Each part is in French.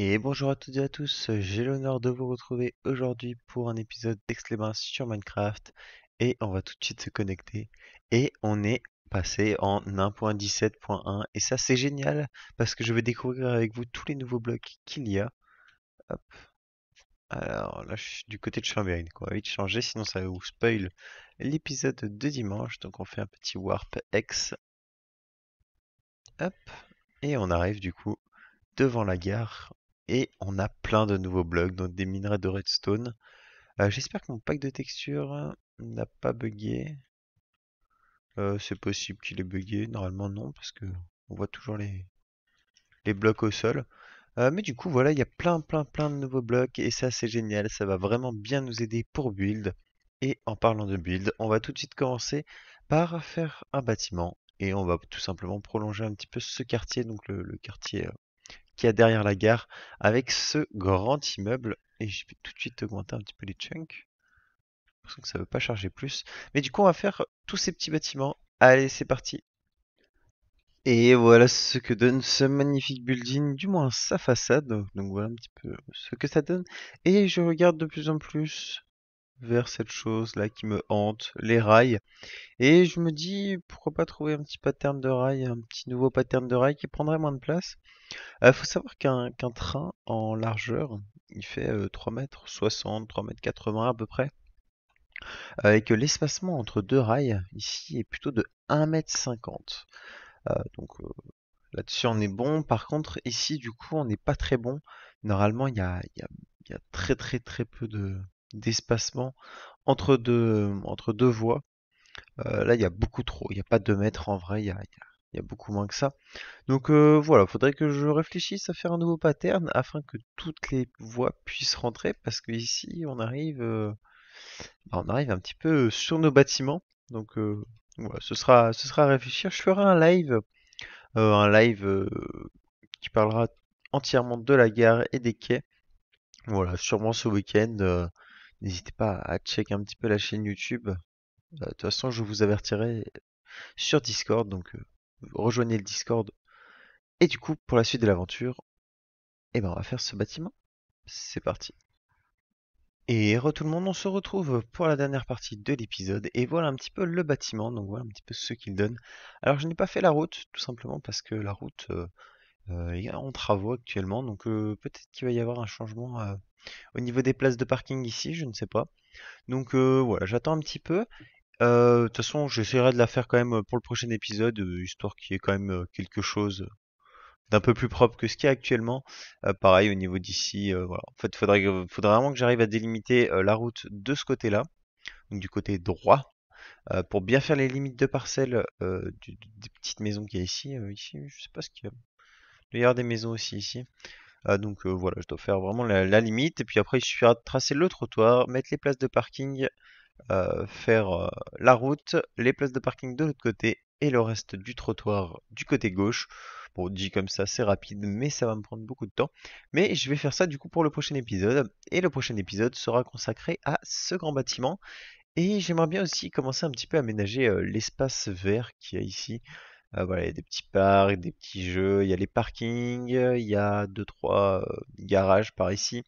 Et bonjour à toutes et à tous, j'ai l'honneur de vous retrouver aujourd'hui pour un épisode d'Excléments sur Minecraft et on va tout de suite se connecter et on est passé en 1.17.1 et ça c'est génial parce que je vais découvrir avec vous tous les nouveaux blocs qu'il y a. Alors là je suis du côté de on quoi, vite changer sinon ça va vous spoil l'épisode de dimanche donc on fait un petit warp X. Hop. Et on arrive du coup devant la gare et on a plein de nouveaux blocs, donc des minerais de redstone. Euh, j'espère que mon pack de texture hein, n'a pas bugué. Euh, c'est possible qu'il ait bugué, normalement non, parce que on voit toujours les, les blocs au sol. Euh, mais du coup, voilà, il y a plein, plein, plein de nouveaux blocs, et ça, c'est génial, ça va vraiment bien nous aider pour build. Et en parlant de build, on va tout de suite commencer par faire un bâtiment, et on va tout simplement prolonger un petit peu ce quartier, donc le quartier a derrière la gare avec ce grand immeuble. Et je vais tout de suite augmenter un petit peu les chunks. Parce que ça veut pas charger plus. Mais du coup, on va faire tous ces petits bâtiments. Allez, c'est parti. Et voilà ce que donne ce magnifique building, du moins sa façade. donc voilà un petit peu ce que ça donne. Et je regarde de plus en plus vers cette chose-là qui me hante, les rails. Et je me dis, pourquoi pas trouver un petit pattern de rail, un petit nouveau pattern de rail qui prendrait moins de place. Il euh, faut savoir qu'un train en largeur, il fait 3 euh, mètres 60, 3 mètres 80 à peu près. Euh, et que l'espacement entre deux rails ici est plutôt de 1 mètre 50. donc là-dessus on est bon. Par contre ici du coup on n'est pas très bon. Normalement il y a très très très peu de, d'espacement entre deux, entre deux voies. Euh, là, il y a beaucoup trop. Il n'y a pas 2 mètres en vrai, il y, a, il y beaucoup moins que ça. Donc euh, voilà, faudrait que je réfléchisse à faire un nouveau pattern afin que toutes les voies puissent rentrer parce que ici, on arrive, euh, bah, on arrive un petit peu sur nos bâtiments. Donc voilà, ce sera, ce sera à réfléchir. Je ferai un live, un live qui parlera entièrement de la gare et des quais. Voilà, sûrement ce week-end. N'hésitez pas à checker un petit peu la chaîne YouTube. Euh, de toute façon, je vous avertirai sur Discord, donc euh, rejoignez le Discord. Et du coup, pour la suite de l'aventure, eh ben, on va faire ce bâtiment. C'est parti. Et re tout le monde, on se retrouve pour la dernière partie de l'épisode. Et voilà un petit peu le bâtiment, donc voilà un petit peu ce qu'il donne. Alors je n'ai pas fait la route, tout simplement parce que la route... Euh, il euh, a en travaux actuellement, donc euh, peut-être qu'il va y avoir un changement euh, au niveau des places de parking ici, je ne sais pas. Donc voilà, j'attends un petit peu. De toute façon, j'essaierai de la faire quand même pour le prochain épisode, histoire qu'il y ait quand même quelque chose d'un peu plus propre que ce qu'il y a actuellement. pareil au niveau d'ici, voilà. En fait, faudrait, faudrait vraiment que j'arrive à délimiter la route de ce côté-là, donc du côté droit, pour bien faire les limites de parcelles des petites maisons qu'il y a ici. ici, je sais pas ce il y a des maisons aussi ici. Ah, donc euh, voilà, je dois faire vraiment la, limite. Et puis après, il suffira de tracer le trottoir, mettre les places de parking, euh, faire euh, la route, les places de parking de l'autre côté et le reste du trottoir du côté gauche. Bon, dit comme ça, c'est rapide, mais ça va me prendre beaucoup de temps. Mais je vais faire ça du coup pour le prochain épisode. Et le prochain épisode sera consacré à ce grand bâtiment. Et j'aimerais bien aussi commencer un petit peu à aménager l'espace vert qu'il y a ici. Ah, voilà, il y a des petits parcs, des petits jeux, il y a les parkings, euh, il y a deux trois euh, garages par ici.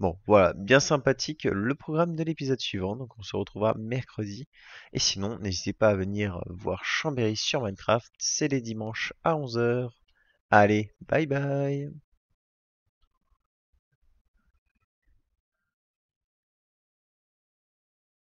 Bon, voilà, bien sympathique le programme de l'épisode suivant, donc on se retrouvera mercredi. Et sinon, n'hésitez pas à venir voir Chambéry sur Minecraft, c'est les dimanches à 11h. Allez, bye bye